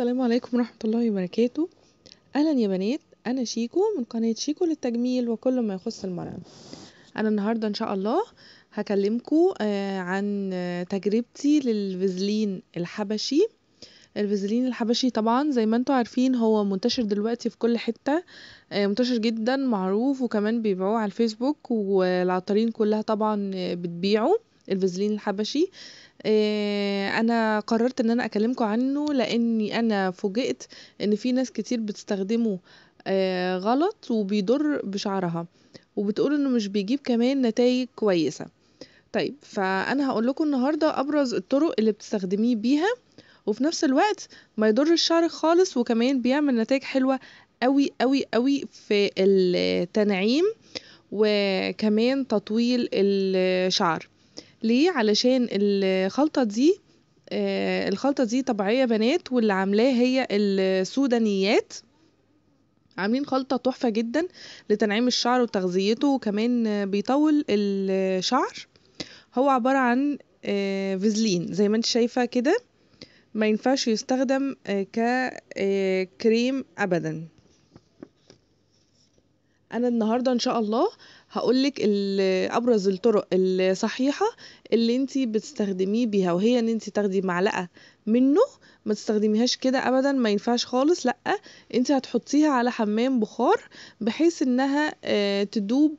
السلام عليكم ورحمة الله وبركاته أهلا يا بنات أنا شيكو من قناة شيكو للتجميل وكل ما يخص المرأة أنا النهاردة إن شاء الله هكلمكو آه، عن آه، تجربتي للفازلين الحبشي الفيزلين الحبشي طبعا زي ما انتم عارفين هو منتشر دلوقتي في كل حتة آه، منتشر جدا معروف وكمان بيبيعوه على الفيسبوك والعطارين كلها طبعا بتبيعه الفيزلين الحبشي آه، أنا قررت إن أنا أكلمكم عنه لإني أنا فوجئت إن في ناس كتير بتستخدمه آه، غلط وبيضر بشعرها، وبتقول إنه مش بيجيب كمان نتايج كويسة. طيب فأنا هقول لكم النهارده أبرز الطرق اللي بتستخدميه بيها، وفي نفس الوقت ما يضر الشعر خالص وكمان بيعمل نتايج حلوة قوي قوي قوي في التنعيم وكمان تطويل الشعر. ليه علشان الخلطة دي آه الخلطة دي طبيعية بنات واللي عاملاه هي السودانيات عاملين خلطة تحفة جدا لتنعيم الشعر وتغذيته وكمان بيطول الشعر هو عبارة عن آه فيزلين زي ما انت شايفة كده ما ينفعش يستخدم آه ككريم آه، ابدا انا النهارده ان شاء الله هقولك ابرز الطرق الصحيحه اللي انتي بتستخدميه بيها وهي ان انتي تاخدي معلقه منه ما تستخدميهاش كده ابدا ما ينفعش خالص لا انتي هتحطيها على حمام بخار بحيث انها آه، تدوب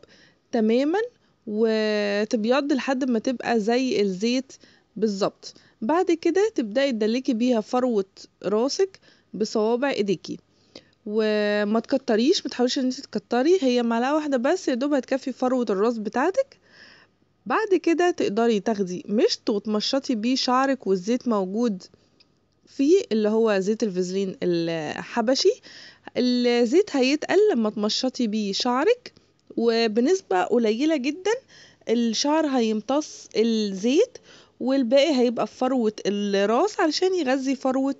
تماما وتبيض لحد ما تبقى زي الزيت بالظبط بعد كده تبداي تدلكي بيها فروه راسك بصوابع ايديكي وما تكتريش ما تحاوليش ان انت تكتري هي معلقه واحده بس يا دوب هتكفي فروه الراس بتاعتك بعد كده تقدري تاخدي مشط وتمشطي بيه شعرك والزيت موجود فيه اللي هو زيت الفازلين الحبشي الزيت هيتقل لما تمشطي بيه شعرك وبنسبة قليلة جدا الشعر هيمتص الزيت والباقي هيبقى في فروة الراس علشان يغذي فروة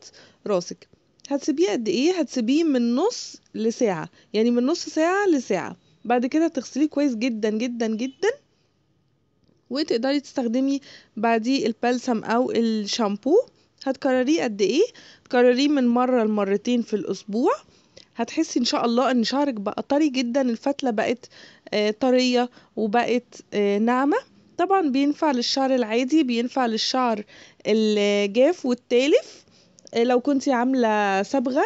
راسك هتسيبيه قد ايه هتسيبيه من نص لساعة يعني من نص ساعة لساعة بعد كده تغسليه كويس جدا جدا جدا وتقدري تستخدمي بعديه البلسم او الشامبو هتكرريه قد ايه تكرريه من مرة لمرتين في الاسبوع هتحسي ان شاء الله ان شعرك بقى طري جدا الفتله بقت آه، طريه وبقت آه، ناعمه طبعا بينفع للشعر العادي بينفع للشعر الجاف والتالف لو كنت عاملة صبغة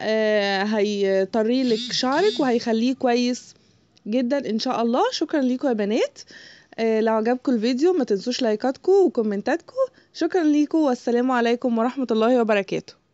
آه، هيطري لك شعرك وهيخليه كويس جدا ان شاء الله شكرا لكم يا بنات آه، لو عجبكم الفيديو ما تنسوش لايكاتكم وكومنتاتكم شكرا لكم والسلام عليكم ورحمة الله وبركاته